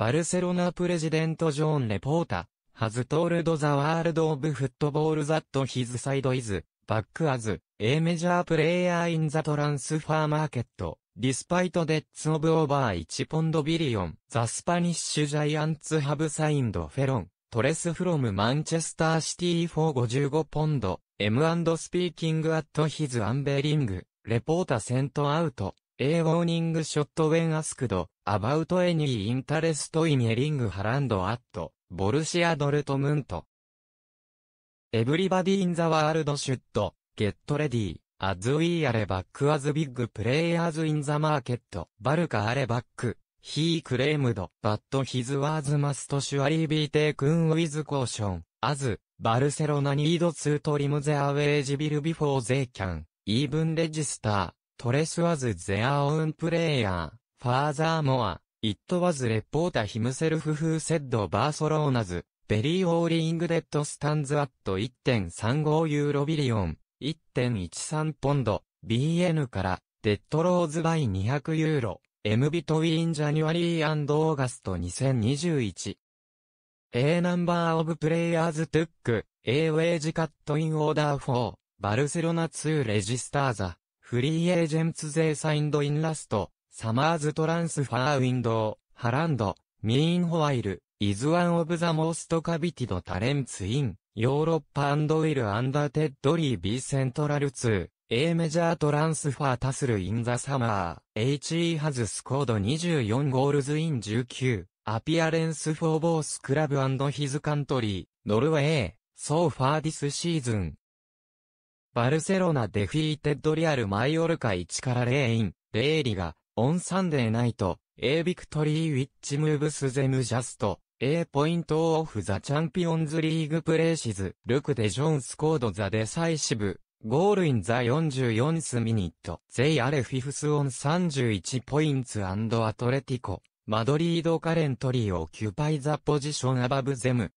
バルセロナプレジデントジョーン・レポータ、ハズトールド・ザ・ワールド・オブ・フットボール・ザット・ヒズ・サイド・イズ、バック・アズ、A メジャープレイヤー・イン・ザ・トランスファー・マーケット、ディスパイト・デッツ・オブ・オーバー・1ポンド・ビリオン、ザ・スパニッシュ・ジャイアンツ・ハブ・サインド・フェロン、トレス・フロム・マンチェスター・シティ・フォー55ポンド、M& スピーキング・アット・ヒズ・アンベリング、レポータ・セント・アウト。A warning shot when asked about any interest in a r i n g h a a a n d at Borussia Dortmund. Everybody in the world should get ready as we are back as big players in the market. バルカ are back. He claimed, but his words must surely be taken with caution, as Barcelona needs to trim the awage bill before they can even register. トレスワズ・ゼア・オウン・プレイヤー、ファーザー・モア、イット・ワズ・レポータ・ヒムセルフ・フー・セッド・バーソローナズ、ベリー・オーリング・デッド・スタンズ・アット1.35ユーロビリオン、1.13ポンド、BN から、デッド・ローズ・バイ200ユーロ、m ム・ビトウィン・ジャニュアリー・アンド・オーガスト2021。A ナンバー・オブ・プレイヤーズ・トゥック、A・ ウェイジ・カット・イン・オーダー・フォー、バルセロナ・ツー・レジスターザ。フリーエージェンツ税サインドインラスト、サマーズトランスファーウィンドウ、ハランド、ミーンホワイル、イズワンオブザモーストカビティドタレンツイン、ヨーロッパウィルアンダーテッドリービーセントラルツー。A メジャートランスファータスルインザサマー、HE ハズスコード24ゴールズイン19、アピアレンスフォーボースクラブヒズカントリー、ノルウェー、ソーファーディスシーズン、バルセロナデフィーテッドリアルマイオルカ1からレイン、レーリが、オンサンデーナイト、A ビクトリーウィッチムーブスゼムジャスト、A ポイントオフザチャンピオンズリーグプレーシズ、ルクデジョンスコードザデサイシブ、ゴールインザ44スミニット、ゼイアレフィフスオン31ポインツアトレティコ、マドリードカレントリーオキュパイザポジションアバブゼム、